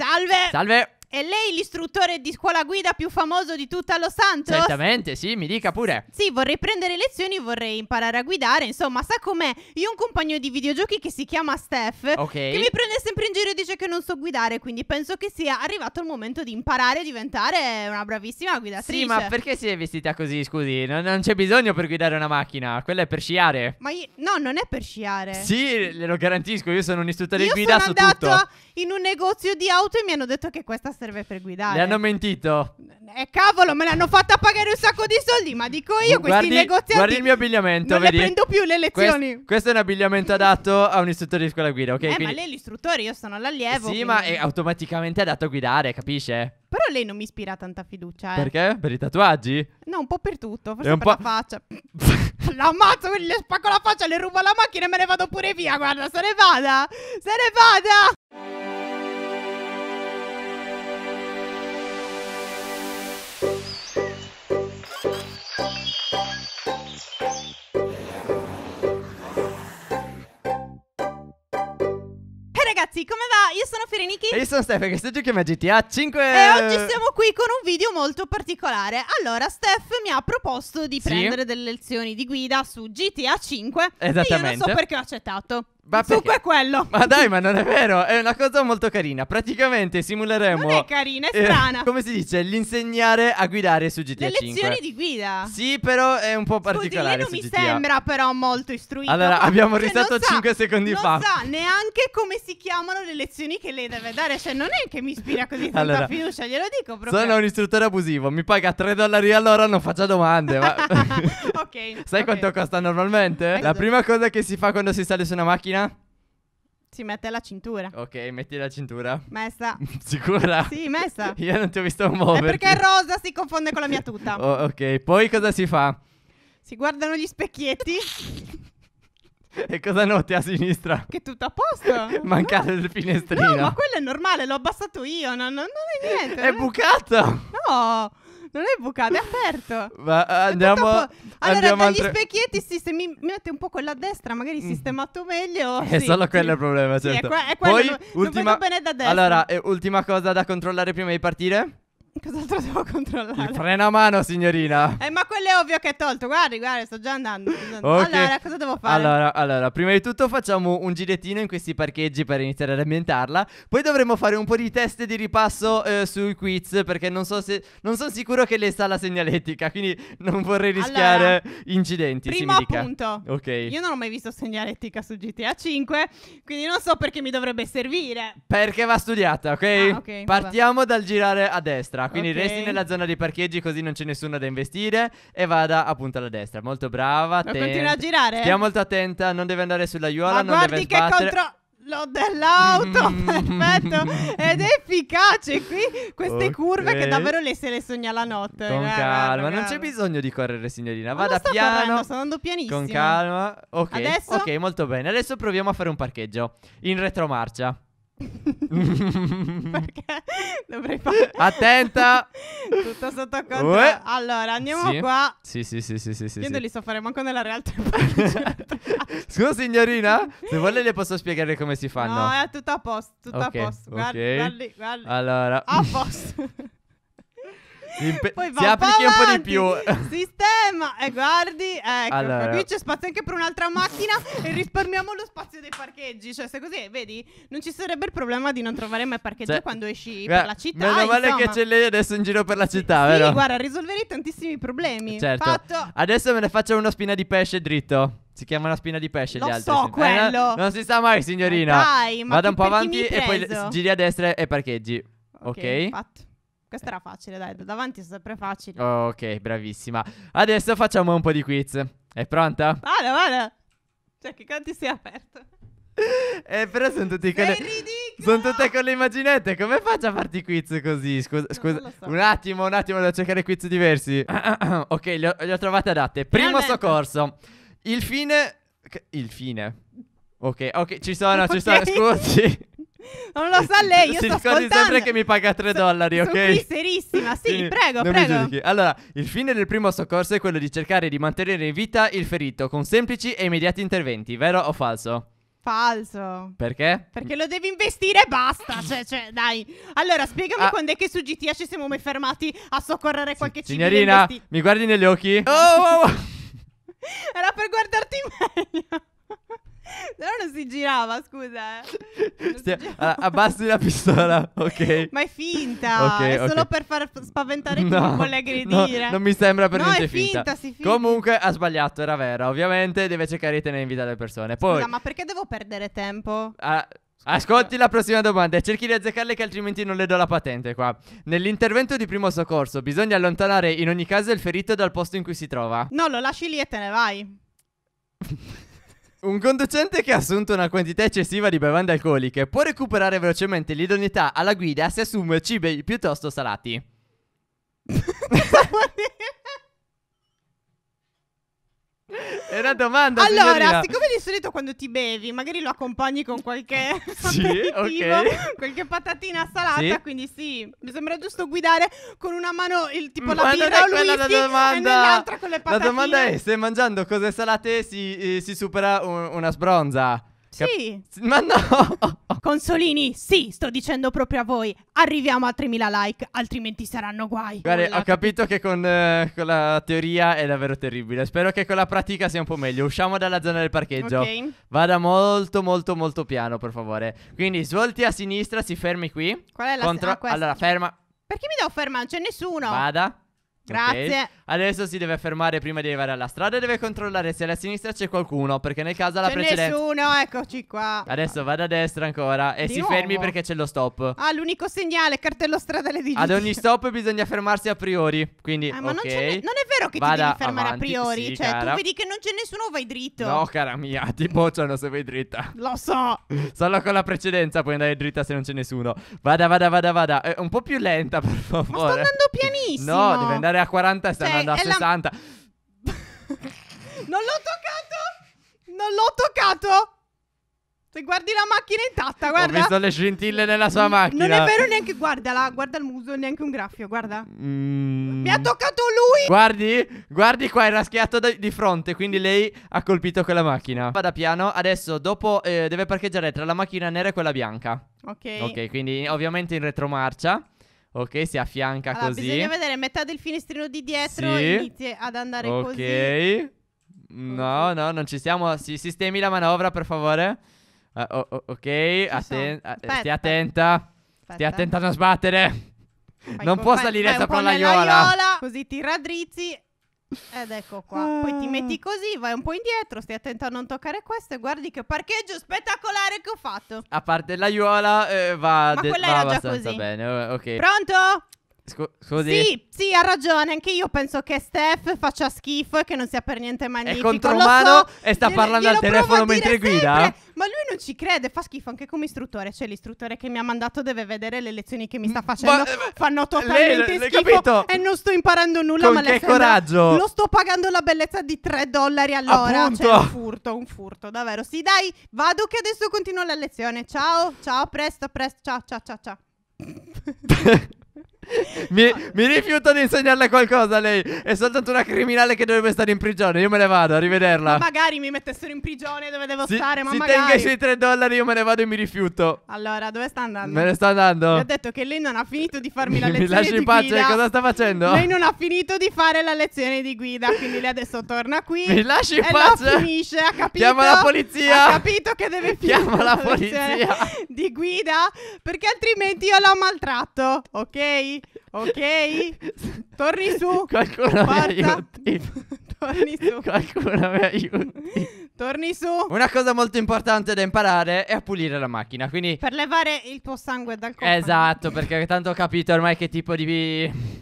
Salve! Salve! È lei l'istruttore di scuola guida più famoso di tutta Los Santos? Certamente, sì, mi dica pure. Sì, vorrei prendere lezioni, vorrei imparare a guidare, insomma, sa com'è? Io ho un compagno di videogiochi che si chiama Steph, Ok. che mi prende sempre in giro e dice che non so guidare, quindi penso che sia arrivato il momento di imparare a diventare una bravissima guidatrice. Sì, ma perché si è vestita così, scusi? Non, non c'è bisogno per guidare una macchina, quella è per sciare. Ma io, no, non è per sciare. Sì, le lo garantisco, io sono un istruttore di guida, so tutto. Io sono andato in un negozio di auto e mi hanno detto che questa serve per guidare. Le hanno mentito. Eh, cavolo, me l'hanno fatta pagare un sacco di soldi, ma dico io, questi negoziati. negozianti... Guardi il mio abbigliamento, Non vedi? le prendo più le lezioni. Quest, questo è un abbigliamento adatto a un istruttore di scuola guida, ok? Eh, quindi... ma lei è l'istruttore, io sono l'allievo. Sì, quindi... ma è automaticamente adatto a guidare, capisce? Però lei non mi ispira tanta fiducia, eh. Perché? Per i tatuaggi? No, un po' per tutto, forse un per po'... la faccia. la ammazzo, quindi le spacco la faccia, le rubo la macchina e me ne vado pure via, guarda, se ne vada! Se ne vada! ragazzi, come va? Io sono Firenichi E io sono Steph, che sto giochiamo a GTA 5 E oggi siamo qui con un video molto particolare Allora, Steph mi ha proposto di sì. prendere delle lezioni di guida su GTA 5 Esattamente E io non so perché ho accettato ma il è quello. Ma dai, ma non è vero. È una cosa molto carina. Praticamente simuleremo. Non è carina, è eh, strana. Eh, come si dice? L'insegnare a guidare su GTA Le 5. lezioni di guida. Sì, però è un po' particolare. Scusi, lei non mi GTA. sembra però molto istruito. Allora, cioè, abbiamo cioè, risato 5 sa, secondi fa. Non sa neanche come si chiamano le lezioni che lei deve dare. Cioè, non è che mi ispira così tanta allora, fiducia, glielo dico proprio. Sono un istruttore abusivo. Mi paga 3 dollari all'ora, non faccia domande. ma... ok. Sai okay. quanto costa normalmente? La prima cosa che si fa quando si sale su una macchina macchina? Si mette la cintura. Ok, metti la cintura. Messa. Sicura? Sì, messa. Io non ti ho visto muovere. È perché rosa si confonde con la mia tuta. Oh, ok, poi cosa si fa? Si guardano gli specchietti. e cosa noti a sinistra? Che tutto a posto. Mancato no. il finestrino. No, ma quello è normale, l'ho abbassato io. No, no, non è niente. È bucato. No. Non è bucato, è aperto. Ma andiamo. Allora, andiamo dagli altre... specchietti se mi metti un po' quella a destra, magari sistemato mm. meglio. È sì, solo sì. quello il problema, certo. Sì, è, certo. que- è quello. Poi, lo, ultima... Lo ultima... Allora, eh, ultima cosa da controllare prima di partire. Cos'altro devo controllare? Il freno a mano, signorina. Eh, ma quello è ovvio che è tolto. Guardi, guarda, sto già andando. Okay. Allora, cosa devo fare? Allora, allora, prima di tutto facciamo un girettino in questi parcheggi per iniziare ad ambientarla. Poi dovremo fare un po' di test di ripasso eh, sui quiz. Perché non so se. Non sono sicuro che lei sta la segnaletica. Quindi non vorrei rischiare allora, incidenti. Primo punto. Ok. Io non ho mai visto segnaletica su GTA 5. Quindi non so perché mi dovrebbe servire. Perché va studiata, ok? Ah, okay Partiamo vabbè. dal girare a destra destra. Quindi Ok. resti nella zona dei parcheggi così non c'è nessuno da investire. E vada appunto alla destra. Molto brava. Ma continua a girare? Stia molto attenta, non deve andare sulla Ma non deve guardi che sbattere. L'ho dell'auto, Mm. perfetto. Ed è efficace qui queste Ok. curve che davvero lei se le sogna la notte. Con eh, guarda, calma, non c'è bisogno di correre, signorina. Vada sto piano. correndo, sto andando pianissimo. Con calma. Ok. Adesso? Ok, molto bene. Adesso proviamo a fare un parcheggio in retromarcia. Perché dovrei fare Attenta! Tutto sotto controllo. Uè. Allora, andiamo Sì. qua. Sì, sì, sì, sì, sì, sì, Io non li so fare manco nella realtà. Scusa signorina, se vuole le posso spiegare come si fanno. No, è tutto a posto, tutto Ok, a posto. Guardi, ok. guardi, guardi. Allora, A posto. Impe- Poi va si applichi avanti, un po' di più. Sistema e eh, guardi, ecco, allora. qui c'è spazio anche per un'altra macchina e risparmiamo lo spazio dei parcheggi. Cioè, se così, vedi, non ci sarebbe il problema di non trovare mai parcheggio cioè, quando esci beh, per la città. Meno male che c'è lei adesso in giro per la città, sì, vero? Sì, guarda, risolverei tantissimi problemi. Certo. Fatto. Adesso me ne faccio una spina di pesce dritto. Si chiama una spina di pesce Lo gli altri. Lo so quello. Eh, no, non si sa mai, signorina. Eh, dai, ma Vado un po' avanti e poi giri a destra e parcheggi. Ok, okay? fatto. Questa era facile, dai, davanti è sempre facile. Ok, bravissima. Adesso facciamo un po' di quiz. È pronta? Vada, vada. Cioè, che conti si è aperto? Eh, però sono tutti con le... Sono tutte con le immaginette. Come faccio a farti quiz così? Scusa, scusa. so. Un attimo, un attimo, devo cercare quiz diversi. ok, le ho, le ho trovate adatte. Primo Realmente. soccorso. Il fine... Il fine. Ok, ok, ci sono, okay. ci sono, scusi. Non lo sa lei, io si sto ascoltando. sempre che mi paga 3 dollari, ok? Sono qui serissima, sì, Quindi, prego, prego. Allora, il fine del primo soccorso è quello di cercare di mantenere in vita il ferito con semplici e immediati interventi, vero o falso? Falso. Perché? Perché lo devi investire e basta. Cioè, cioè, dai. Allora, spiegami ah. quando è che su GTA ci siamo mai fermati a soccorrere sì, qualche civile. Signorina, mi guardi negli occhi? Oh, oh, oh. Era per guardarti meglio. Però non si girava, scusa. Eh. Non Stia- si girava. Allora, abbassi la pistola, ok? Ma è finta. Ok, è ok. solo per far spaventare chi No, mi vuole no, non mi sembra per No, niente è finta, sì, finta. Comunque ha sbagliato, era vera. Ovviamente deve cercare di tenere in vita le persone. Poi, Scusa, ma perché devo perdere tempo? Ah, Ascolti la prossima domanda e cerchi di azzeccarle che altrimenti non le do la patente qua. Nell'intervento di primo soccorso bisogna allontanare in ogni caso il ferito dal posto in cui si trova. No, lo lasci lì e te ne vai. Un conducente che ha assunto una quantità eccessiva di bevande alcoliche può recuperare velocemente l'idoneità alla guida se assume cibi piuttosto salati. È una domanda. Allora, signorina. siccome di solito quando ti bevi, magari lo accompagni con qualche sì, okay. qualche patatina salata. Sì. Quindi, sì, mi sembra giusto guidare con una mano il tipo Ma la birra o il whisky, domanda, e nell'altra con le patatine. La domanda è: stai mangiando cose salate si, eh, si supera un, una sbronza? Cap- sì. Ma no! Consolini, sì, sto dicendo proprio a voi. Arriviamo a 3.000 like, altrimenti saranno guai. Guarda, ho capito che con, eh, con, la teoria è davvero terribile. Spero che con la pratica sia un po' meglio. Usciamo dalla zona del parcheggio. Ok. Vada molto, molto, molto piano, per favore. Quindi svolti a sinistra, si fermi qui. Qual è la Contro- ah, Allora, ferma. Perché mi devo fermare? Non c'è nessuno. Vada. Grazie. Okay. Adesso si deve fermare prima di arrivare alla strada deve controllare se alla sinistra c'è qualcuno. Perché nel caso la precedenza. nessuno, eccoci qua. Adesso vado a destra ancora e di si nuovo. fermi perché c'è lo stop. Ah, l'unico segnale, cartello stradale di Ad ogni stop bisogna fermarsi a priori. Quindi, ah, ma okay. non, non, è vero che vada ti devi fermare avanti, a priori. Sì, cioè, cara. tu vedi che non c'è nessuno, vai dritto. No, cara mia, ti bocciano se vai dritta. Lo so. Solo con la precedenza puoi andare dritta se non c'è nessuno. Vada, vada, vada, vada. Eh, un po' più lenta, per favore. Ma sto andando pianissimo. No, devi andare andare a 40 e sta cioè, andando a 60. La... non l'ho toccato! Non l'ho toccato! Se guardi la macchina intatta, guarda. Ho visto le scintille nella sua mm, macchina. Non è vero neanche, guardala, guarda il muso, neanche un graffio, guarda. Mm. Mi ha toccato lui! Guardi, guardi qua, era schiato di fronte, quindi lei ha colpito quella macchina. Vada piano, adesso dopo eh, deve parcheggiare tra la macchina nera e quella bianca. Ok. Ok, quindi ovviamente in retromarcia. Ok, si affianca allora, così. Bisogna vedere metà del finestrino di dietro sì. inizia ad andare okay. così. Ok. No, no, non ci siamo. Si, sistemi la manovra, per favore. Uh, ok, Atten- eh, aspetta, stia attenta. Aspetta. Stia attenta a non sbattere. Fai non può fai, salire fai sopra la iola. Così ti raddrizzi ed ecco qua. Poi ti ah. metti così, vai un po' indietro, stai attento a non toccare questo e guardi che parcheggio spettacolare che ho fatto. A parte l'aiuola, eh, va, Ma de- va abbastanza così. bene. Eh, ok. Pronto? scusi. Sì, sì, ha ragione. Anche io penso che Steph faccia schifo e che non sia per niente magnifico. È contromano so, e sta glielo, parlando al telefono mentre guida. Sempre, ma lui non ci crede, fa schifo anche come istruttore. Cioè, l'istruttore che mi ha mandato deve vedere le lezioni che mi sta facendo. Ma, eh, fanno totalmente lei, schifo. Capito? E non sto imparando nulla. Con ma che coraggio! Lo sto pagando la bellezza di 3 dollari all'ora. Cioè, Appunto. Cioè, un furto, un furto, davvero. Sì, dai, vado che adesso continuo la lezione. Ciao, ciao, presto, presto. Ciao, ciao, ciao, ciao. Mi, mi, rifiuto di insegnarle qualcosa. Lei è soltanto una criminale che dovrebbe stare in prigione. Io me ne vado, arrivederla. Ma magari mi mettessero in prigione dove devo si, stare. Ma si magari. tenga i suoi 3 dollari, io me ne vado e mi rifiuto. Allora, dove sta andando? Me ne sta andando. Mi ha detto che lei non ha finito di farmi la lezione. di guida. Mi lasci in pace, guida. cosa sta facendo? Lei non ha finito di fare la lezione di guida. Quindi lei adesso torna qui. Mi lasci in pace. La finisce, ha capito. Chiama la polizia. Ha capito che deve finire. Chiama la polizia. Di guida. Perché altrimenti io la maltratto, ok? ok? Torni su. Qualcuno Forza. mi aiuti. Torni su. Qualcuno mi aiuti. Torni su. Una cosa molto importante da imparare è a pulire la macchina, quindi... Per levare il tuo sangue dal corpo. Esatto, perché tanto ho capito ormai che tipo di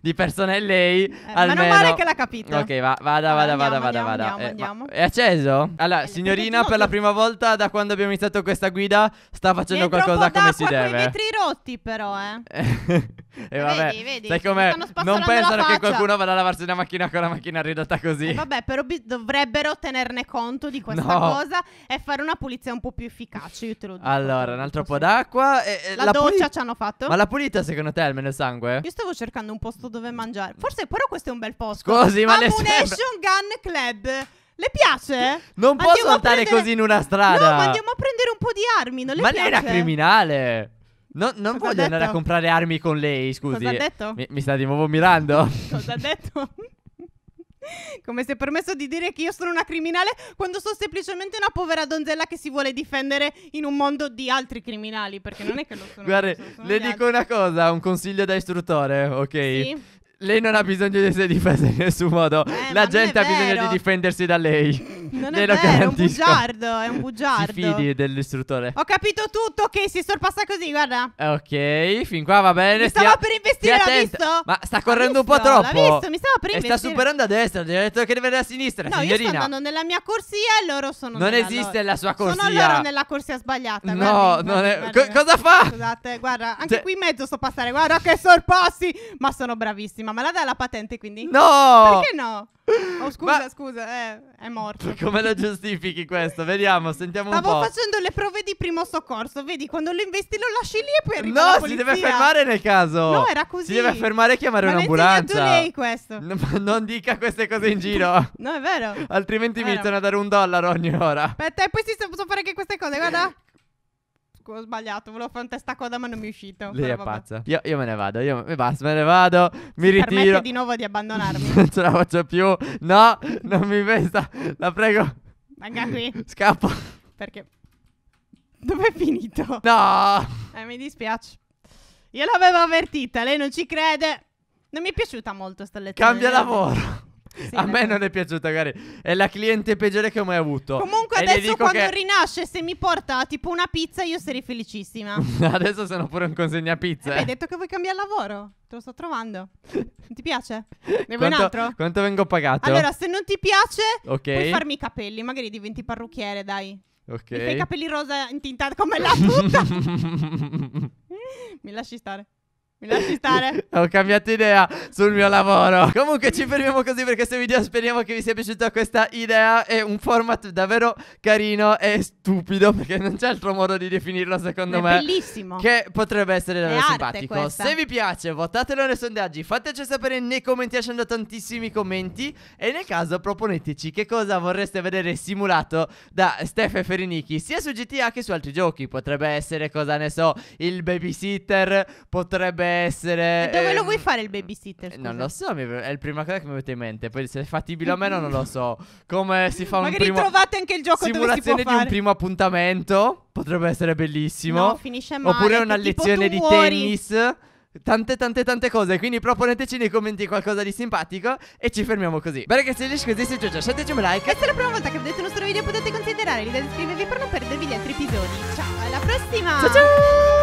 di persone lei. Eh, almeno... Meno male che l'ha capito. Ok, va, vada, vada, vada, andiamo, vada, vada. Andiamo, eh, andiamo. È acceso? Eh, allora, eh, signorina, per la prima volta da quando abbiamo iniziato questa guida, sta facendo Dentro qualcosa come si deve. Ma i vetri rotti, però, eh. e vabbè, vedi, vedi, sai com'è? Non pensano che qualcuno vada a lavarsi una macchina con la macchina ridotta così. Eh, vabbè, però bi- dovrebbero tenerne conto di questa no. cosa e fare una pulizia un po' più efficace, io te lo dico. Allora, un altro po' d'acqua. E, e la, la, doccia puli- ci hanno fatto. Ma la pulita, secondo te, almeno il sangue? Io stavo cercando un po' posto dove mangiare. Forse però questo è un bel posto. Scusi, ma Ammunition le sembra... Gun Club. Le piace? Non può andiamo saltare prendere... così in una strada. No, ma andiamo a prendere un po' di armi, non le ma piace? lei è una criminale. No, non Cosa voglio andare a comprare armi con lei, scusi. Cosa ha detto? Mi, mi sta di nuovo mirando. Cosa ha detto? Come si è permesso di dire che io sono una criminale quando sono semplicemente una povera donzella che si vuole difendere in un mondo di altri criminali? Perché non è che lo sono. Guarda, le dico altri. una cosa, un consiglio da istruttore, ok? Sì. Lei non ha bisogno di essere difesa in nessun modo. Eh, la gente ha bisogno di difendersi da lei. Non è, vero, è un bugiardo, è un bugiardo. Si fidi dell'istruttore. Ho capito tutto, ok, si sorpassa così, guarda. Ok, fin qua va bene. Mi stava per investire, l'ha visto? Ma sta correndo visto, un po' troppo. L'ha visto, mi stava per investire. E sta superando a destra, gli ha detto che deve andare a sinistra, no, signorina. io sto andando nella mia corsia e loro sono Non esiste loro... la sua corsia. Sono loro nella corsia sbagliata. No, guardi, non guardi, è... Guardi, Co cosa fa? Scusate, guarda, anche cioè... qui in mezzo sto passare, guarda che sorpassi. Ma sono bravissima ma me la dà la patente quindi? No! Perché no? Oh, scusa, ma... scusa, eh, è morto. Come lo giustifichi questo? Vediamo, sentiamo Stavo un po'. Stavo facendo le prove di primo soccorso, vedi, quando lo investi lo lasci lì e poi arriva No, la si deve fermare nel caso. No, era così. Si deve fermare e chiamare ma un'ambulanza. Ma lei questo. No, non dica queste cose in giro. no, è vero. Altrimenti è vero. mi iniziano a dare un dollaro ogni ora. Aspetta, e poi si sa so fare anche queste cose, guarda. ho sbagliato. Volevo fare un testacoda, ma non mi è uscito. Lei è vabbè. pazza. Io, io, me ne vado. Io me, basta, me ne vado. Mi si ritiro. Permette di nuovo di abbandonarmi. non ce la faccio più. No, non mi vesta. La prego. Venga qui. Scappo. Perché? Dove è finito? No. Eh, mi dispiace. Io l'avevo avvertita. Lei non ci crede. Non mi è piaciuta molto sta lettera. Cambia lavoro. Sì, a me non è piaciuta, magari. È la cliente peggiore che ho mai avuto. Comunque, e adesso quando che... rinasce, se mi porta tipo una pizza, io sarei felicissima. adesso sono pure un consegna pizza. Eh, eh. Hai detto che vuoi cambiare lavoro. Te lo sto trovando. Non ti piace? Ne vuoi un altro? Quanto vengo pagato? Allora, se non ti piace, okay. puoi farmi i capelli. Magari diventi parrucchiere, dai. Ok. Mi fai i capelli rosa intintati come la puttana. mi lasci stare. Mi lasci stare? Ho cambiato idea sul mio lavoro. Comunque ci fermiamo così per questo video. Speriamo che vi sia piaciuta questa idea. È un format davvero carino e stupido perché non c'è altro modo di definirlo secondo è me. Bellissimo. Che potrebbe essere davvero simpatico. Se vi piace votatelo nei sondaggi. Fateci sapere nei commenti lasciando tantissimi commenti. E nel caso proponeteci che cosa vorreste vedere simulato da Steph e Ferinichi sia su GTA che su altri giochi. Potrebbe essere cosa ne so il babysitter. Potrebbe essere. dove ehm... lo vuoi fare il babysitter? Eh, scusa? Non lo so, è la prima cosa che mi avete in mente. Poi se è fattibile o meno, non lo so. Come si fa un Magari primo. Magari trovate anche il gioco Simulazione di un primo appuntamento. Potrebbe essere bellissimo. No, finisce male. Oppure una lezione di muori. tennis. Tante tante tante cose Quindi proponeteci nei commenti qualcosa di simpatico E ci fermiamo così Bene che se riesci così se ci lasciateci un like E se è la prima volta che vedete il nostro video potete considerare di iscrivervi per non perdervi gli altri episodi Ciao alla prossima Ciao ciao